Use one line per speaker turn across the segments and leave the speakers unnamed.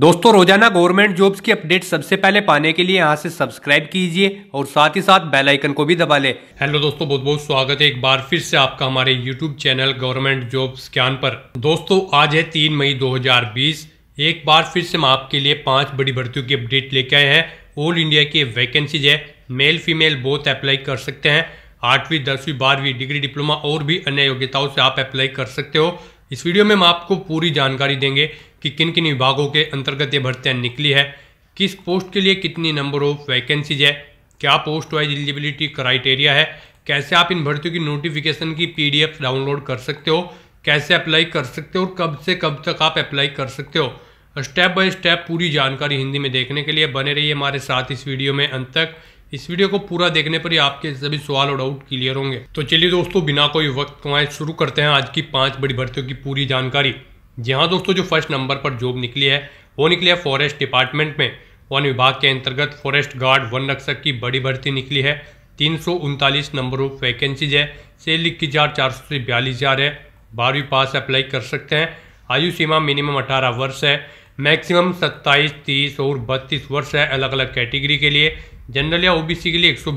दोस्तों रोजाना government jobs की अपडेट सबसे पहले पाने के लिए यहाँ से सब्सक्राइब कीजिए और साथ ही साथ बेल आइकन को भी दबा ले हेलो दोस्तों बहुत बहुत स्वागत है एक बार फिर से आपका हमारे यूट्यूब चैनल गवर्नमेंट जॉब्स ज्ञान पर दोस्तों आज है तीन मई 2020 एक बार फिर से हम आपके लिए पांच बड़ी भर्तियों की अपडेट लेके आए हैं ऑल इंडिया की वैकेंसीज है मेल फीमेल बोथ अप्लाई कर सकते हैं आठवीं दसवीं बारहवीं डिग्री डिप्लोमा और भी अन्य योग्यताओं से आप अप्लाई कर सकते हो इस वीडियो में हम आपको पूरी जानकारी देंगे कि किन किन विभागों के अंतर्गत ये भर्तियाँ निकली है किस पोस्ट के लिए कितनी नंबर ऑफ वैकेंसीज है क्या पोस्ट वाइज एलिजिबिलिटी क्राइटेरिया है कैसे आप इन भर्तियों की नोटिफिकेशन की पीडीएफ डाउनलोड कर सकते हो कैसे अप्लाई कर सकते हो और कब से कब तक आप अप्लाई कर सकते हो स्टेप बाय स्टेप पूरी जानकारी हिंदी में देखने के लिए बने रहिए हमारे साथ इस वीडियो में अंत तक इस वीडियो को पूरा देखने पर ही आपके सभी सवाल और डाउट क्लियर होंगे तो चलिए दोस्तों बिना कोई वक्त कमाए शुरू करते हैं आज की पांच बड़ी भर्तियों की पूरी जानकारी जी हाँ दोस्तों जो फर्स्ट नंबर पर जॉब निकली है वो निकली है फॉरेस्ट डिपार्टमेंट में वन विभाग के अंतर्गत फॉरेस्ट गार्ड वन रक्षक की बड़ी भर्ती निकली है तीन नंबर ऑफ वैकेंसीज है लिख की चार चार सौ से बयालीस हज़ार है बारहवीं पास अप्लाई कर सकते हैं आयु सीमा मिनिमम अठारह वर्ष है मैक्सिमम 27, 30 और 32 वर्ष है अलग अलग कैटेगरी के लिए जनरल या ओबीसी के लिए एक सौ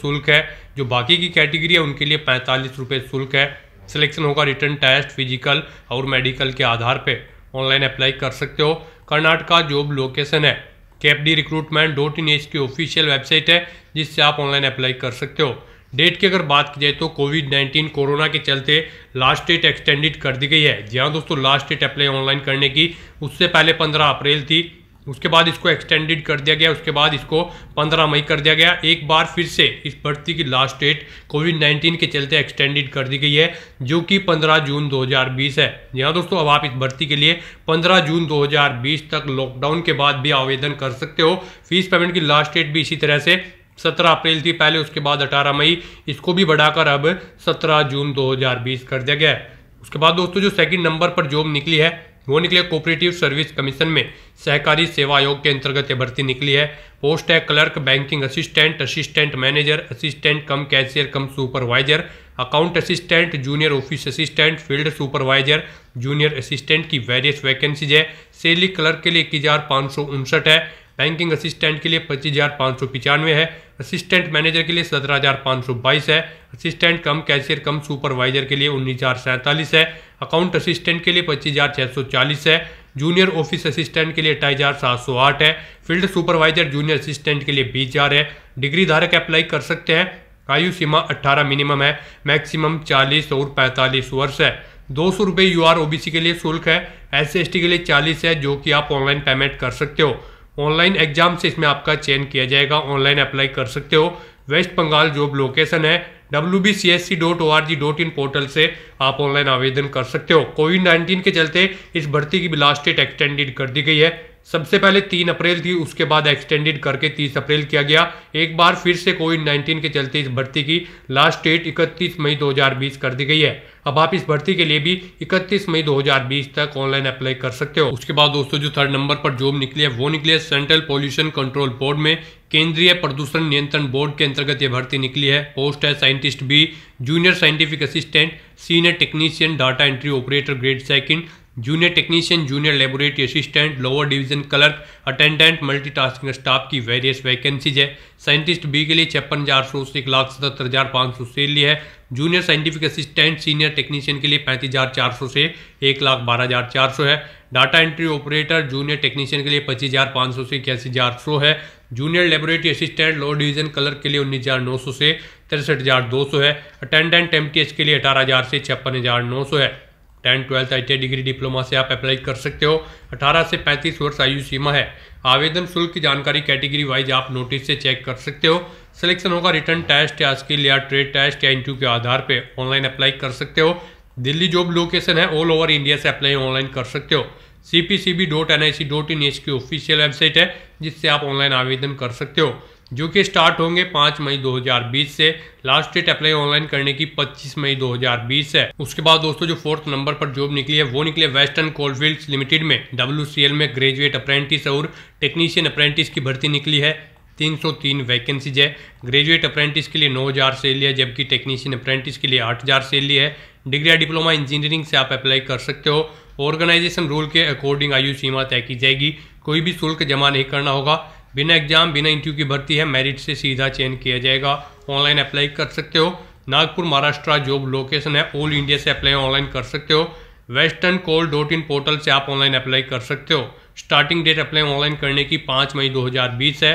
शुल्क है जो बाकी की कैटेगरी है उनके लिए पैंतालीस रुपये शुल्क है सिलेक्शन होगा रिटर्न टेस्ट फिजिकल और मेडिकल के आधार पर ऑनलाइन अप्लाई कर सकते हो कर्नाटका जॉब लोकेशन है के रिक्रूटमेंट डॉट इन एच की ऑफिशियल वेबसाइट है जिससे आप ऑनलाइन अप्लाई कर सकते हो डेट की अगर बात की जाए तो कोविड 19 कोरोना के चलते लास्ट डेट एक्सटेंडेड कर दी गई है जी हाँ दोस्तों लास्ट डेट अप्लाई ऑनलाइन करने की उससे पहले 15 अप्रैल थी उसके बाद इसको एक्सटेंडेड कर दिया गया उसके बाद इसको 15 मई कर दिया गया एक बार फिर से इस भर्ती की लास्ट डेट कोविड 19 के चलते एक्सटेंडेड कर दी गई है जो कि 15 जून 2020 है यहाँ दोस्तों अब आप इस भर्ती के लिए 15 जून 2020 तक लॉकडाउन के बाद भी आवेदन कर सकते हो फीस पेमेंट की लास्ट डेट भी इसी तरह से सत्रह अप्रैल थी पहले उसके बाद अठारह मई इसको भी बढ़ाकर अब सत्रह जून बीस कर दिया गया है उसके बाद दोस्तों जो सेकंड नंबर पर जॉब निकली है वो निकली है कोऑपरेटिव सर्विस कमीशन में सहकारी सेवा आयोग के अंतर्गत यह भर्ती निकली है पोस्ट है clerk banking assistant assistant manager assistant cum cashier cum supervisor account assistant junior office assistant field supervisor junior assistant की वेरियस वैकेंसीज है सेली क्लर्क के लिए इक्कीस है बैंकिंग असिस्टेंट के लिए पच्चीस हज़ार पाँच सौ पिचानवे है असिस्टेंट मैनेजर के लिए सत्रह हज़ार पाँच सौ बाईस है assistant cum cashier cum supervisor के लिए उन्नीस हज़ार सैंतालीस है अकाउंट असिस्टेंट के लिए पच्चीस हज़ार छः सौ चालीस है जूनियर ऑफिस असिस्टेंट के लिए अट्ठाईस हज़ार सात सौ आठ है फील्ड सुपरवाइजर जूनियर असिस्टेंट के लिए बीस हज़ार है डिग्री धारक अप्लाई कर सकते हैं आयु सीमा 18 मिनिमम है मैक्सिमम 40 और 45 वर्ष है दो सौ रुपये यू आर ओ के लिए शुल्क है एस सी के लिए 40 है जो कि आप ऑनलाइन पेमेंट कर सकते हो ऑनलाइन एग्जाम से इसमें आपका चयन किया जाएगा ऑनलाइन अप्लाई कर सकते हो वेस्ट बंगाल जॉब लोकेशन है डब्ल्यू पोर्टल से आप ऑनलाइन आवेदन कर सकते हो कोविड 19 के चलते इस भर्ती की भी लास्ट डेट एक्सटेंडेड कर दी गई है सबसे पहले तीन अप्रैल थी उसके बाद एक्सटेंडेड करके तीस अप्रैल किया गया एक बार फिर से कोविड नाइन्टीन के चलते इस भर्ती की लास्ट डेट इकतीस मई दो कर दी गई है अब आप इस भर्ती के लिए भी 31 मई 2020 तक ऑनलाइन अप्लाई कर सकते हो उसके बाद दोस्तों जो थर्ड नंबर पर जॉब निकली है वो निकली है सेंट्रल पॉल्यूशन कंट्रोल बोर्ड में केंद्रीय प्रदूषण नियंत्रण बोर्ड के अंतर्गत ये भर्ती निकली है पोस्ट है scientist B junior scientific assistant senior technician data entry operator grade second junior technician junior laboratory assistant lower division clerk attendant multitasking staff की वेरियस वैकेंसीज है साइंटिस्ट बी के लिए छप्पन हज़ार सौ एक लाख सतहत्तर हज़ार पाँच सौ सैलरी है junior scientific assistant senior technician के लिए पैंतीस हज़ार चार सौ से एक लाख बारह हज़ार चार सौ है data entry operator junior technician के लिए पच्चीस हज़ार पाँच सौ से इक्यासी हज़ार सौ है junior laboratory assistant lower division clerk के लिए उन्नीस हज़ार नौ सौ से तिरसठ हज़ार दो सौ है अटेंडेंट एम टी के लिए अठारह हज़ार से छप्पन हज़ार नौ सौ है tenth twelfth I degree diploma से आप अप्लाई कर सकते हो 18 से 35 वर्ष आयु सीमा है आवेदन शुल्क की जानकारी कैटेगरी वाइज आप नोटिस से चेक कर सकते हो सिलेक्शन होगा रिटर्न टेस्ट या स्किल या ट्रेड टेस्ट या इंटरव्यू के आधार पर ऑनलाइन अप्लाई कर सकते हो दिल्ली जॉब लोकेशन है ऑल ओवर इंडिया से अप्लाई ऑनलाइन कर सकते हो C P C B dot N I C dot in एच की ऑफिशियल वेबसाइट है जिससे आप ऑनलाइन आवेदन कर सकते हो जो कि स्टार्ट होंगे 5 मई 2020 से लास्ट डेट अप्लाई ऑनलाइन करने की 25 मई 2020 है उसके बाद दोस्तों जो फोर्थ नंबर पर जॉब निकली है वो निकली है वेस्टर्न कोलफील्ड्स लिमिटेड में डब्ल्यू में ग्रेजुएट अप्रेंटिस और टेक्नीशियन अप्रेंटिस की भर्ती निकली है 303 वैकेंसीज है ग्रेजुएट अप्रेंटिस के लिए 9000 सैलरी है जबकि टेक्नीशियन अप्रेंटिस के लिए 8000 लिया है डिग्री या डिप्लोमा इंजीनियरिंग से आप अप्लाई कर सकते हो ऑर्गेनाइजेशन रूल के अकॉर्डिंग आयु सीमा तय की जाएगी कोई भी शुल्क जमा नहीं करना होगा बिना एग्जाम बिना इंटरव्यू की भर्ती है मेरिट से सीधा चयन किया जाएगा ऑनलाइन अप्लाई कर सकते हो नागपुर महाराष्ट्र जॉब लोकेशन है ऑल इंडिया से अप्लाई ऑनलाइन कर सकते हो western coal dot in portal से आप ऑनलाइन अप्लाई कर सकते हो स्टार्टिंग डेट अप्लाई ऑनलाइन करने की पाँच मई दो है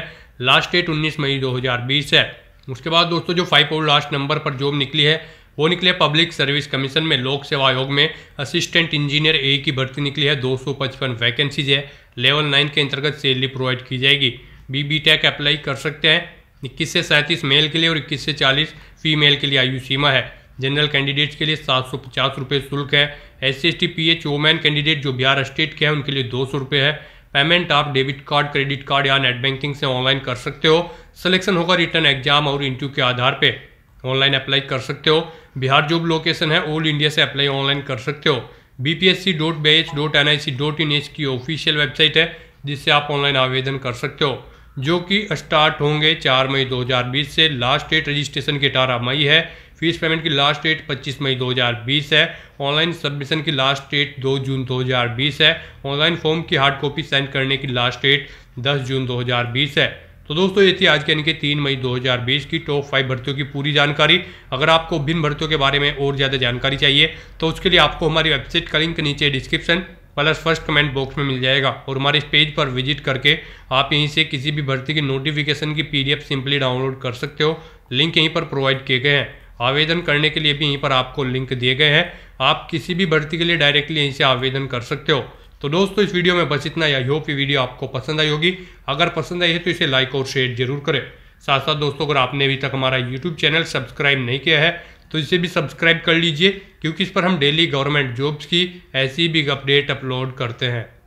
लास्ट डेट उन्नीस मई दो है उसके बाद दोस्तों जो फाइव और लास्ट नंबर पर जॉब निकली है वो निकले पब्लिक सर्विस कमीशन में लोक सेवा आयोग में असिस्टेंट इंजीनियर ए की भर्ती निकली है दो वैकेंसीज है लेवल नाइन के अंतर्गत सैलरी प्रोवाइड की जाएगी बी बी टैक अप्लाई कर सकते हैं इक्कीस से सैंतीस मेल के लिए और इक्कीस से चालीस फीमेल के लिए आयु सीमा है जनरल कैंडिडेट्स के लिए सात सौ पचास रुपये शुल्क है S C S T P H woman candidate जो बिहार स्टेट के हैं उनके लिए दो सौ रुपये है पेमेंट आप डेबिट कार्ड क्रेडिट कार्ड या नेट बैंकिंग से ऑनलाइन कर सकते हो सिलेक्शन होगा रिटर्न एग्जाम और इंटरव्यू के आधार पर ऑनलाइन अप्लाई कर सकते हो बिहार जॉब लोकेशन है ऑल इंडिया से अप्लाई ऑनलाइन कर सकते हो B P S C dot B H dot N I C dot in एच की ऑफिशियल वेबसाइट है जिससे आप ऑनलाइन आवेदन कर सकते हो जो कि स्टार्ट होंगे चार मई 2020 से लास्ट डेट रजिस्ट्रेशन की अठारह मई है फीस पेमेंट की लास्ट डेट 25 मई 2020 है ऑनलाइन सबमिशन की लास्ट डेट 2 जून 2020 है ऑनलाइन फॉर्म की हार्ड कॉपी सेंड करने की लास्ट डेट 10 जून 2020 है तो दोस्तों ये थी आज के यानी कि तीन मई 2020 की टॉप फाइव भर्तियों की पूरी जानकारी अगर आपको भिन्न भर्तियों के बारे में और ज़्यादा जानकारी चाहिए तो उसके लिए आपको हमारी वेबसाइट का लिंक नीचे description plus first comment box में मिल जाएगा और हमारे इस पेज पर विजिट करके आप यहीं से किसी भी भर्ती की नोटिफिकेशन की पीडीएफ सिंपली डाउनलोड कर सकते हो लिंक यहीं पर प्रोवाइड किए गए हैं आवेदन करने के लिए भी यहीं पर आपको लिंक दिए गए हैं आप किसी भी भर्ती के लिए डायरेक्टली यहीं से आवेदन कर सकते हो तो दोस्तों इस वीडियो में बस इतना या होप ये वीडियो आपको पसंद आई होगी अगर पसंद आई है तो इसे लाइक और शेयर जरूर करें साथ साथ दोस्तों अगर आपने अभी तक हमारा यूट्यूब चैनल सब्सक्राइब नहीं किया है तो इसे भी सब्सक्राइब कर लीजिए क्योंकि इस पर हम डेली गवर्नमेंट जॉब्स की ऐसी भी अपडेट अपलोड करते हैं